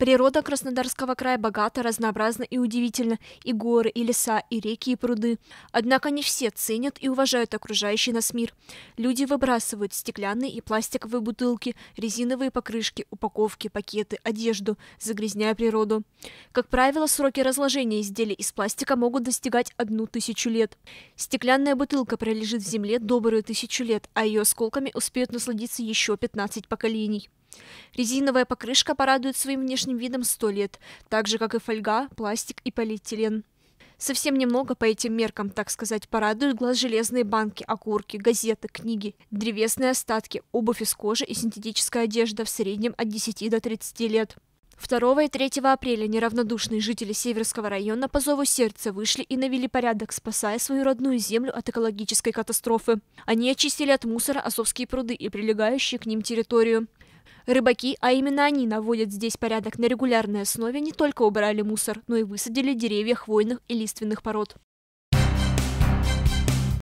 Природа Краснодарского края богата, разнообразна и удивительна. И горы, и леса, и реки, и пруды. Однако не все ценят и уважают окружающий нас мир. Люди выбрасывают стеклянные и пластиковые бутылки, резиновые покрышки, упаковки, пакеты, одежду, загрязняя природу. Как правило, сроки разложения изделий из пластика могут достигать одну тысячу лет. Стеклянная бутылка пролежит в земле добрую тысячу лет, а ее осколками успеют насладиться еще 15 поколений. Резиновая покрышка порадует своим внешним видом сто лет, так же, как и фольга, пластик и полиэтилен. Совсем немного по этим меркам, так сказать, порадуют глаз железные банки, окурки, газеты, книги, древесные остатки, обувь из кожи и синтетическая одежда в среднем от 10 до 30 лет. 2 и 3 апреля неравнодушные жители Северского района по зову сердца вышли и навели порядок, спасая свою родную землю от экологической катастрофы. Они очистили от мусора Азовские пруды и прилегающие к ним территорию. Рыбаки, а именно они наводят здесь порядок на регулярной основе, не только убрали мусор, но и высадили деревья хвойных и лиственных пород.